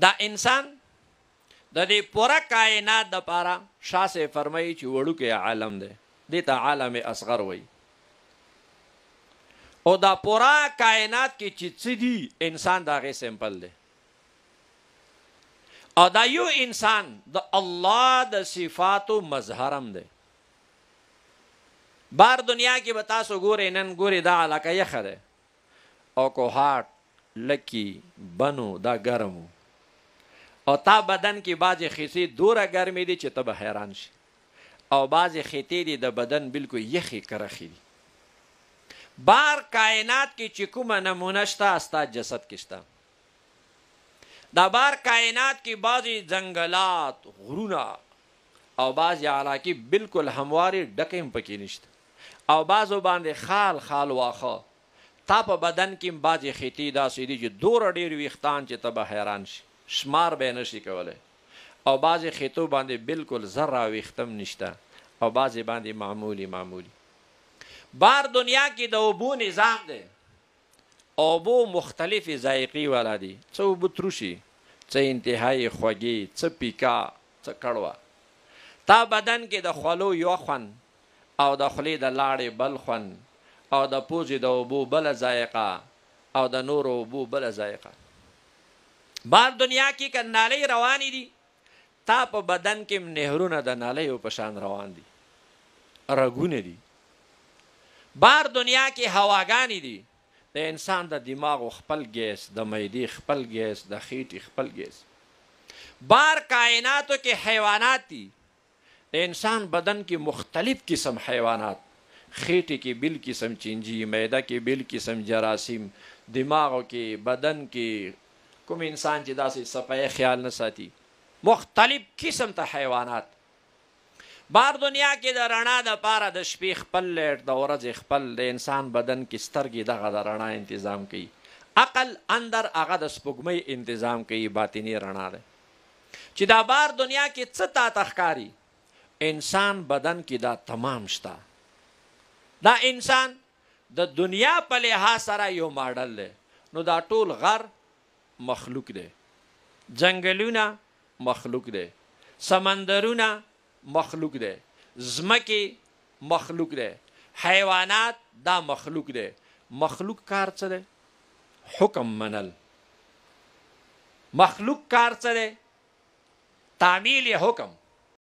دا انسان د دې پوره کائنات د پاره شاسه فرمایي چې وړو کې عالم دی دې ته عالم اصغر وای او دا پوره کائنات کې چې څه دی انسان دا غي سیمپل دی او دا یو انسان د الله د صفاتو مظهرم دی بار دنیا کې به تاسو ګورئ نن ګورئ دا علاقه یخه ده او کوهات لکی بنو دا ګرمو او تا بدن کې بعضې خیسې دوره ګرمې دي چې ته به حیران شي او بعضې خیتې دي د بدن بلکل یخې کرخې دي بار کائنات کې چې کومه نمونه شته ستا جسد کې شته دا بار کائنات کې بعضې ځنګلات غرونه او بعضې علاقې بلکل هموارې ډکې هم پکې نشته او بعضو باندې خال خال واخه تا په بدن کې بعضې خیتې داسې دي چې دوره ډېر ویښتان چې ته به حیران شي شمار به نشي کولای او بعضی خېتو باندې بالکل ذره ویختم نشته او بعضی باندې معمولی معمولی بار دنیا کې د اوبو نظام دی اوبو مختلف ذایقي والا دي څه اوبو تروشي څه انتهایی خوږی څه پیکا څه کړوا تا بدن کې د خولو یو خون او د خولې د لاړې بل خون او د پوزې د اوبو بل ذایقه او د نور اوبو بل ذایقه بار دنیا کې کنالې روانې دي تا په بدن کې نهرونه د نالې په شان روان دي رګونه دي بار دنیا کې هواګانې دي د انسان د دماغ خپل ګیس د معدې خپل ګیس د خېټې خپل ګیس بار کائناتو کې حیوانات دي د انسان بدن کې مختلف قسم حیوانات خېټې کې بل قسم چینجی معده کې بل قسم جراثیم دماغو کې بدن کې کوم انسان چې داسې صفای خیال نه ساتي مختلف قسم ته حیوانات بار دنیا کې د رڼا د پاره د شپې خپل لټ د ورځې خپل د انسان بدن کې سترګې دغه د رڼا تنظیم کوي عقل اندر هغه د سپوږمۍ تنظیم کوي باطینی رڼا ده چې دا بار دنیا کې څه تا تخکاری انسان بدن کې دا تمام شته دا انسان د دنیا په لحاظ سره یو ماډل دی نو دا ټول غر مخلوق دی جنگلونه مخلوق دی سمندرونه مخلوق دی زمکه مخلوق دی حیوانات دا مخلوق دی مخلوق کار څه دی حکم منل مخلوق کار څه دی تعمیل حکم